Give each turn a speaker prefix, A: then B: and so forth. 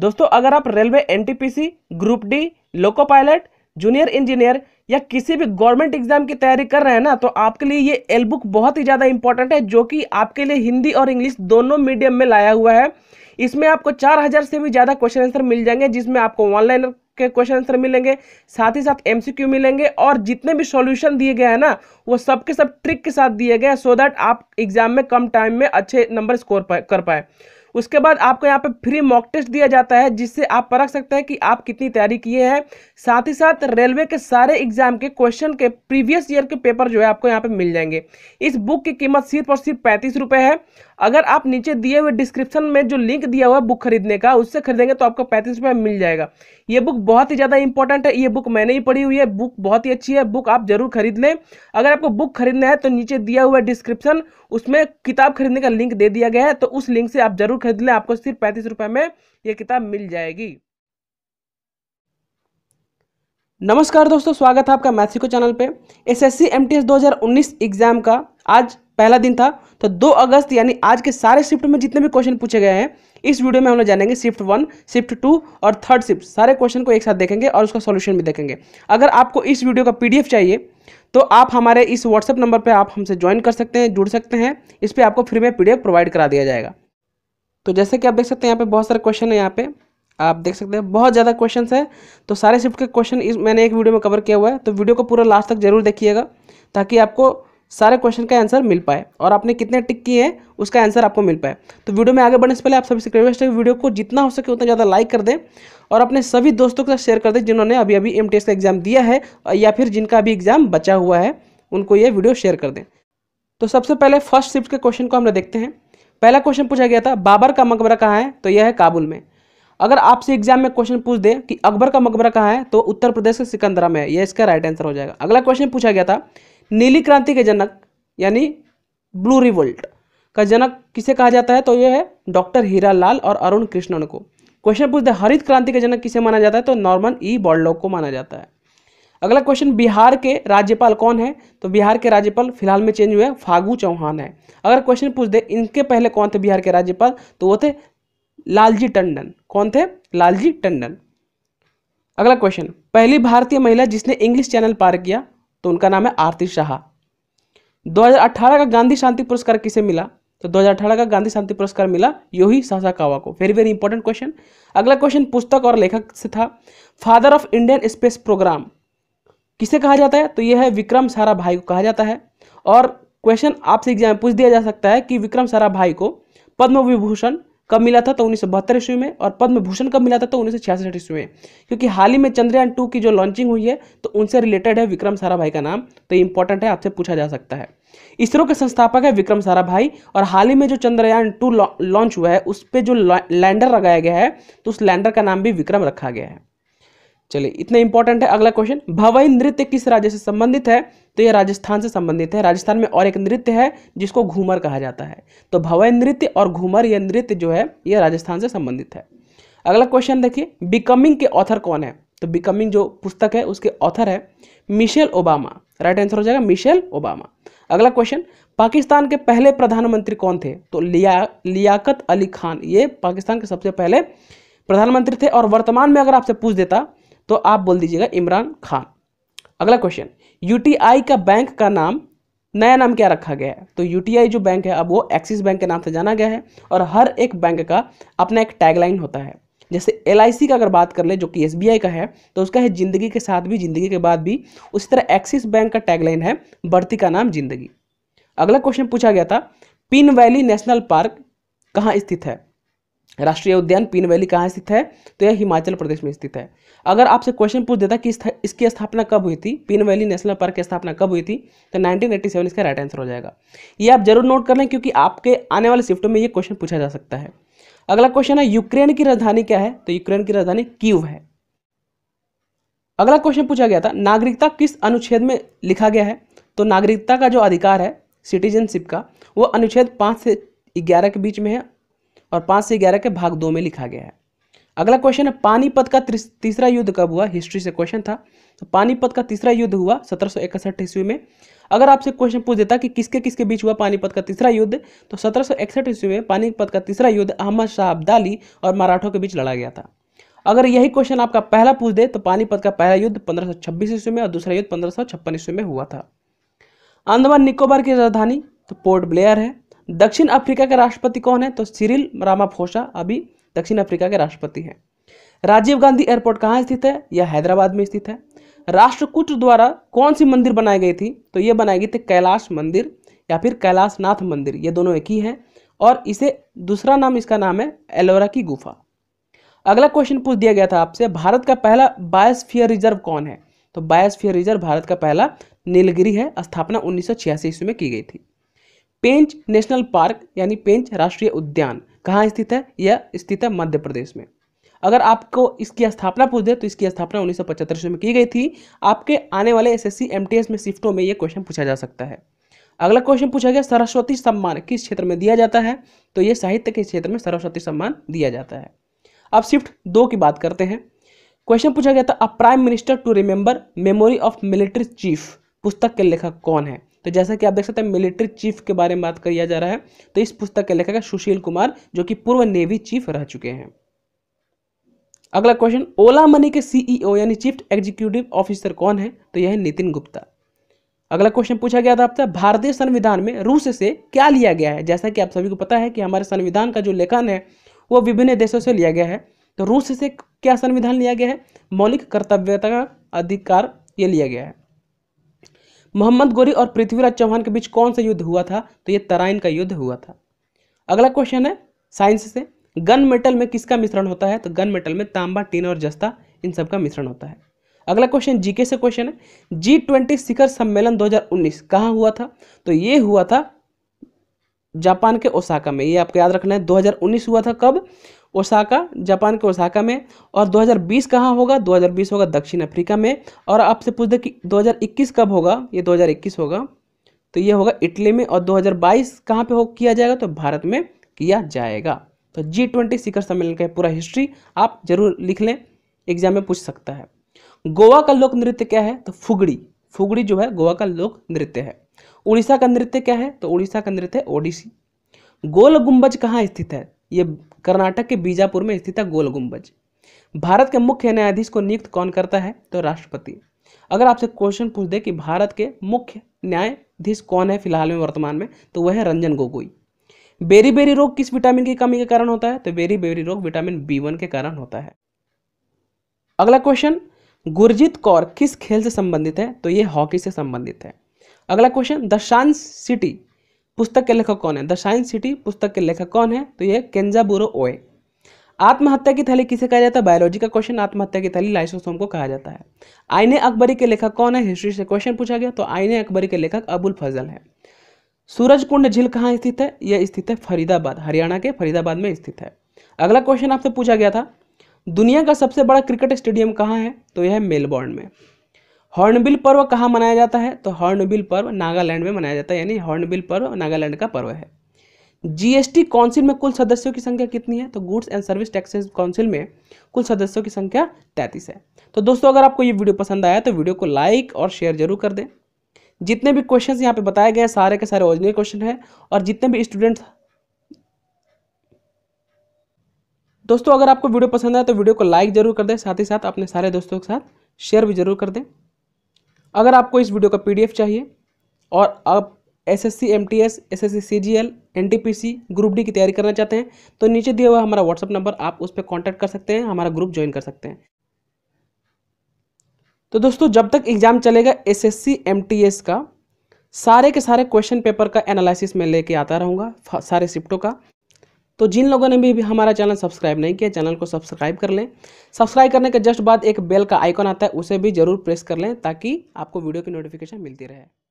A: दोस्तों अगर आप रेलवे एन group D loco pilot junior engineer या किसी भी गवर्नमेंट एग्जाम की तैयारी कर रहे हैं ना तो आपके लिए ये एल बुक बहुत ही ज़्यादा इंपॉर्टेंट है जो कि आपके लिए हिंदी और इंग्लिश दोनों मीडियम में लाया हुआ है इसमें आपको चार हज़ार से भी ज़्यादा क्वेश्चन आंसर मिल जाएंगे जिसमें आपको ऑनलाइन के क्वेश्चन आंसर मिलेंगे साथ ही साथ एम मिलेंगे और जितने भी सॉल्यूशन दिए गए हैं ना वो सब के सब ट्रिक के साथ दिए गए हैं सो दैट आप एग्जाम में कम टाइम में अच्छे नंबर स्कोर कर पाए उसके बाद आपको यहाँ पे फ्री मॉक टेस्ट दिया जाता है जिससे आप परख सकते हैं कि आप कितनी तैयारी किए हैं साथ ही साथ रेलवे के सारे एग्जाम के क्वेश्चन के प्रीवियस ईयर के पेपर जो है आपको यहाँ पे मिल जाएंगे इस बुक की कीमत सिर्फ और सिर्फ पैंतीस रुपये है अगर आप नीचे दिए हुए डिस्क्रिप्शन में जो लिंक दिया हुआ है बुक खरीदने का उससे खरीदेंगे तो आपको पैंतीस रुपये मिल जाएगा ये बुक बहुत ही ज़्यादा इंपॉर्टेंट है ये बुक मैंने ही पढ़ी हुई है बुक बहुत ही अच्छी है बुक आप जरूर खरीद लें अगर आपको बुक खरीदना है तो नीचे दिया हुआ डिस्क्रिप्शन उसमें किताब खरीदने का लिंक दे दिया गया है तो उस लिंक से आप जरूर खरीद ले आपको सिर्फ पैंतीस रुपए में यह किताब मिल जाएगी नमस्कार दोस्तों स्वागत है आपका मैथ्सिको चैनल पे एसएससी एमटीएस 2019 एग्जाम का आज पहला दिन था तो 2 अगस्त यानी आज के सारे शिफ्ट में जितने भी क्वेश्चन पूछे गए हैं इस वीडियो में हम लोग जानेंगे शिफ्ट वन शिफ्ट टू और थर्ड शिफ्ट सारे क्वेश्चन को एक साथ देखेंगे और उसका सॉल्यूशन भी देखेंगे अगर आपको इस वीडियो का पीडीएफ चाहिए तो आप हमारे इस व्हाट्सएप नंबर पर आप हमसे ज्वाइन कर सकते हैं जुड़ सकते हैं इस पर आपको फ्री में पी प्रोवाइड करा दिया जाएगा तो जैसे कि आप देख सकते हैं यहाँ पे बहुत सारे क्वेश्चन है यहाँ पे आप देख सकते हैं बहुत ज़्यादा क्वेश्चन है तो सारे शिफ्ट के क्वेश्चन इस मैंने एक वीडियो में कवर किया हुआ है तो वीडियो को पूरा लास्ट तक जरूर देखिएगा ताकि आपको सारे क्वेश्चन का आंसर मिल पाए और आपने कितने टिक किए हैं उसका आंसर आपको मिल पाए तो वीडियो में आगे बढ़ने से पहले आप सभी से रिक्वेस्ट है वीडियो को जितना हो सके उतना ज़्यादा लाइक कर दें और अपने सभी दोस्तों के साथ शेयर कर दें जिन्होंने अभी अभी एम का एग्ज़ाम दिया है या फिर जिनका अभी एग्ज़ाम बचा हुआ है उनको ये वीडियो शेयर कर दें तो सबसे पहले फर्स्ट शिफ्ट के क्वेश्चन को हम देखते हैं पहला क्वेश्चन पूछा गया था बाबर का मकबरा कहाँ है तो यह है काबुल में अगर आपसे एग्जाम में क्वेश्चन पूछ दे कि अकबर का मकबरा कहाँ है तो उत्तर प्रदेश के सिकंदरा में है यह इसका राइट आंसर हो जाएगा अगला क्वेश्चन पूछा गया था नीली क्रांति के जनक यानी ब्लू रिवोल्ट का जनक किसे कहा जाता है तो यह है डॉक्टर हीरा लाल और अरुण कृष्णन को क्वेश्चन पूछ दे हरित क्रांति के जनक किसे माना जाता है तो नॉर्मन ई बॉर्डलॉक को माना जाता है अगला क्वेश्चन बिहार के राज्यपाल कौन है तो बिहार के राज्यपाल फिलहाल में चेंज हुए हैं फागू चौहान है अगर क्वेश्चन पूछ दे इनके पहले कौन थे बिहार के राज्यपाल तो वो थे लालजी टंडन कौन थे लालजी टंडन अगला क्वेश्चन पहली भारतीय महिला जिसने इंग्लिश चैनल पार किया तो उनका नाम है आरती शाह 2018 का गांधी शांति पुरस्कार किसे मिला तो 2018 का गांधी शांति पुरस्कार मिला योही सासाकावा को वेरी वेरी इंपॉर्टेंट क्वेश्चन अगला क्वेश्चन पुस्तक और लेखक से था father of Indian space programme किसे कहा जाता है तो यह है विक्रम सारा भाई को कहा जाता है और क्वेश्चन आपसे एग्जाम पूछ दिया जा सकता है कि विक्रम सारा भाई को पद्म विभूषण कब मिला था तो उन्नीस ईस्वी में और पद्म भूषण कब मिला था तो उन्नीस ईस्वी में क्योंकि हाल ही में चंद्रयान टू की जो लॉन्चिंग हुई है तो उनसे रिलेटेड है विक्रम साराभाई का नाम तो इंपॉर्टेंट है आपसे पूछा जा सकता है इसरो के संस्थापक है विक्रम साराभाई और हाल ही में जो चंद्रयान टू लॉन्च हुआ है उस पर जो लैंडर लगाया गया है तो उस लैंडर का नाम भी विक्रम रखा गया है चलिए इतना इंपॉर्टेंट है अगला क्वेश्चन भवई नृत्य किस राज्य से संबंधित है तो यह राजस्थान से संबंधित है राजस्थान में और एक नृत्य है जिसको घूमर कहा जाता है तो भवई नृत्य और घूमर यह नृत्य जो है यह राजस्थान से संबंधित है अगला क्वेश्चन देखिए बिकमिंग के ऑथर कौन है तो बिकमिंग जो पुस्तक है उसके ऑथर है मिशेल ओबामा राइट आंसर हो जाएगा मिशेल ओबामा अगला क्वेश्चन पाकिस्तान के पहले प्रधानमंत्री कौन थे तो लिया लियाकत अली खान ये पाकिस्तान के सबसे पहले प्रधानमंत्री थे और वर्तमान में अगर आपसे पूछ देता तो आप बोल दीजिएगा इमरान खान अगला क्वेश्चन यूटीआई का बैंक का नाम नया नाम क्या रखा गया है तो यूटीआई जो बैंक है अब वो एक्सिस बैंक के नाम से जाना गया है और हर एक बैंक का अपना एक टैगलाइन होता है जैसे एल का अगर बात कर ले जो कि एस का है तो उसका है जिंदगी के साथ भी जिंदगी के बाद भी उसी तरह एक्सिस बैंक का टैगलाइन है बढ़ती का नाम जिंदगी अगला क्वेश्चन पूछा गया था पिन वैली नेशनल पार्क कहाँ स्थित है राष्ट्रीय उद्यान पीन वैली कहाँ स्थित है तो यह हिमाचल प्रदेश में स्थित है अगर आपसे क्वेश्चन पूछ देता कि इसकी स्थापना कब हुई थी पीन वैली नेशनल पार्क की स्थापना कब हुई थी तो 1987 इसका राइट आंसर हो जाएगा ये आप जरूर नोट कर लें क्योंकि आपके आने वाले शिफ्ट में ये क्वेश्चन पूछा जा सकता है अगला क्वेश्चन है यूक्रेन की राजधानी क्या है तो यूक्रेन की राजधानी क्यूव है अगला क्वेश्चन पूछा गया था नागरिकता किस अनुच्छेद में लिखा गया है तो नागरिकता का जो अधिकार है सिटीजनशिप का वो अनुच्छेद पाँच से ग्यारह के बीच में है और पाँच से ग्यारह के भाग दो में लिखा गया है अगला क्वेश्चन है पानीपत का तीसरा युद्ध कब हुआ हिस्ट्री से क्वेश्चन था तो पानीपत का तीसरा युद्ध हुआ सत्रह इकसठ ईस्वी में अगर आपसे क्वेश्चन पूछ देता कि किसके किसके बीच हुआ पानीपत का तीसरा युद्ध तो सत्रह इकसठ ईस्वी में पानीपत का तीसरा युद्ध अहमद शाह अब्दाली और मराठों के बीच लड़ा गया था अगर यही क्वेश्चन आपका पहला पूछ दे तो पानीपत का पहला युद्ध पंद्रह ईस्वी में और दूसरा युद्ध पंद्रह ईस्वी में हुआ था आंदमान निकोबार की राजधानी तो पोर्ट ब्लेयर है दक्षिण अफ्रीका के राष्ट्रपति कौन है तो सिरिल रामाफोसा अभी दक्षिण अफ्रीका के राष्ट्रपति हैं राजीव गांधी एयरपोर्ट कहाँ स्थित है यह हैदराबाद में स्थित है राष्ट्रकूट द्वारा कौन सी मंदिर बनाई गई थी तो ये बनाई गई थी कैलाश मंदिर या फिर कैलाश नाथ मंदिर ये दोनों एक ही हैं और इसे दूसरा नाम इसका नाम है एलोरा की गुफा अगला क्वेश्चन पूछ दिया गया था आपसे भारत का पहला बायोस्फीयर रिजर्व कौन है तो बायोस्फीयर रिजर्व भारत का पहला नीलगिरी है स्थापना उन्नीस ईस्वी में की गई थी पेंच नेशनल पार्क यानी पेंच राष्ट्रीय उद्यान कहाँ स्थित है यह स्थित है मध्य प्रदेश में अगर आपको इसकी स्थापना पूछ दे तो इसकी स्थापना उन्नीस सौ में की गई थी आपके आने वाले एस एस में शिफ्टों में यह क्वेश्चन पूछा जा सकता है अगला क्वेश्चन पूछा गया सरस्वती सम्मान किस क्षेत्र में दिया जाता है तो ये साहित्य के क्षेत्र में सरस्वती सम्मान दिया जाता है अब शिफ्ट दो की बात करते हैं क्वेश्चन पूछा गया था a prime minister to remember memory of military chief पुस्तक के लेखक कौन है तो जैसा कि आप देख सकते हैं मिलिट्री चीफ के बारे में बात किया जा रहा है तो इस पुस्तक के लेखक है सुशील कुमार जो कि पूर्व नेवी चीफ रह चुके हैं अगला क्वेश्चन ओला मनी के सीईओ e यानी चीफ एग्जीक्यूटिव ऑफिसर कौन है तो यह है नितिन गुप्ता अगला क्वेश्चन पूछा गया था आपसे भारतीय संविधान में रूस से क्या लिया गया है जैसा कि आप सभी को पता है कि हमारे संविधान का जो लेखन है वो विभिन्न देशों से लिया गया है तो रूस से क्या संविधान लिया गया है मौलिक कर्तव्यता का अधिकार ये लिया गया है मोहम्मद गोरी और पृथ्वीराज चौहान के बीच कौन सा युद्ध हुआ था तो ये तराइन का युद्ध हुआ था अगला क्वेश्चन है साइंस से गन मेटल में किसका मिश्रण होता है तो गन मेटल में तांबा टीन और जस्ता इन सब का मिश्रण होता है अगला क्वेश्चन जीके से क्वेश्चन है जी ट्वेंटी शिखर सम्मेलन 2019 कहां हुआ था तो ये हुआ था जापान के ओसाका में ये आपको याद रखना है 2019 हुआ था कब ओसाका जापान के ओसाका में और 2020 कहाँ होगा 2020 होगा दक्षिण अफ्रीका में और आपसे पूछ दे कि 2021 कब होगा ये 2021 होगा तो ये होगा इटली में और 2022 कहाँ पे हो किया जाएगा तो भारत में किया जाएगा तो जी ट्वेंटी शिखर सम्मेलन का पूरा हिस्ट्री आप जरूर लिख लें एग्जाम में पूछ सकता है गोवा का लोक नृत्य क्या है तो फुगड़ी फुगड़ी जो है गोवा का लोक नृत्य है उड़ीसा का नृत्य क्या है तो उड़ीसा का नृत्य है ओडिसी गोल गुंबज कहाँ स्थित है ये कर्नाटक के बीजापुर में स्थित है गोल गुम्बज भारत के मुख्य न्यायाधीश को नियुक्त कौन करता है तो राष्ट्रपति अगर आपसे क्वेश्चन पूछ दे कि भारत के मुख्य न्यायाधीश कौन है फिलहाल में वर्तमान में तो वह है रंजन गोगोई बेरी बेरी रोग किस विटामिन की कमी के कारण होता है तो बेरी बेरी रोग विटामिन बी वन के कारण होता है अगला क्वेश्चन गुरजीत कौर किस खेल से संबंधित है तो ये हॉकी से संबंधित है अगला क्वेश्चन दशांश सिटी पुस्तक के लेखक कौन है द साइंस सिटी पुस्तक के लेखक कौन है तो ये केंजाबुरो ओए आत्महत्या की थैली किसे कहा जाता है बायोलॉजी का क्वेश्चन आत्महत्या की थैली लाइसोसोम को कहा जाता है आईने अकबरी के लेखक कौन है हिस्ट्री से क्वेश्चन पूछा गया तो आईने अकबरी के लेखक अबुल फजल है सूरज कुंड झील कहाँ स्थित है यह स्थित है फरीदाबाद हरियाणा के फरीदाबाद में स्थित है अगला क्वेश्चन आपसे पूछा गया था दुनिया का सबसे बड़ा क्रिकेट स्टेडियम कहाँ है तो यह है मेलबॉर्न में हॉर्नबिल पर्व कहाँ मनाया जाता है तो हॉर्नबिल पर्व नागालैंड में मनाया जाता है यानी हॉर्नबिल पर्व नागालैंड का पर्व है जीएसटी काउंसिल में कुल सदस्यों की संख्या कितनी है तो goods and service taxes council में कुल सदस्यों की संख्या तैंतीस है तो दोस्तों अगर आपको ये वीडियो पसंद आया तो वीडियो को लाइक और शेयर जरूर कर दें जितने भी क्वेश्चन यहाँ पे बताए गए सारे के सारे ओरिजिनल क्वेश्चन है और जितने भी स्टूडेंट्स दोस्तों अगर आपको वीडियो पसंद आया तो वीडियो को लाइक जरूर कर दें साथ ही साथ अपने सारे दोस्तों के साथ शेयर भी जरूर कर दें अगर आपको इस वीडियो का पीडीएफ चाहिए और आप S S C M T S S S C C G L N P C group D की तैयारी करना चाहते हैं तो नीचे दिया हुआ हमारा व्हाट्सअप नंबर आप उस पर कॉन्टैक्ट कर सकते हैं हमारा ग्रुप ज्वाइन कर सकते हैं तो दोस्तों जब तक एग्ज़ाम चलेगा S S C M T S का सारे के सारे क्वेश्चन पेपर का एनालिसिस मैं लेके आता रहूँगा सारे शिफ्टों का तो जिन लोगों ने भी हमारा चैनल सब्सक्राइब नहीं किया चैनल को सब्सक्राइब कर लें सब्सक्राइब करने के जस्ट बाद एक बेल का आइकॉन आता है उसे भी जरूर प्रेस कर लें ताकि आपको वीडियो की नोटिफिकेशन मिलती रहे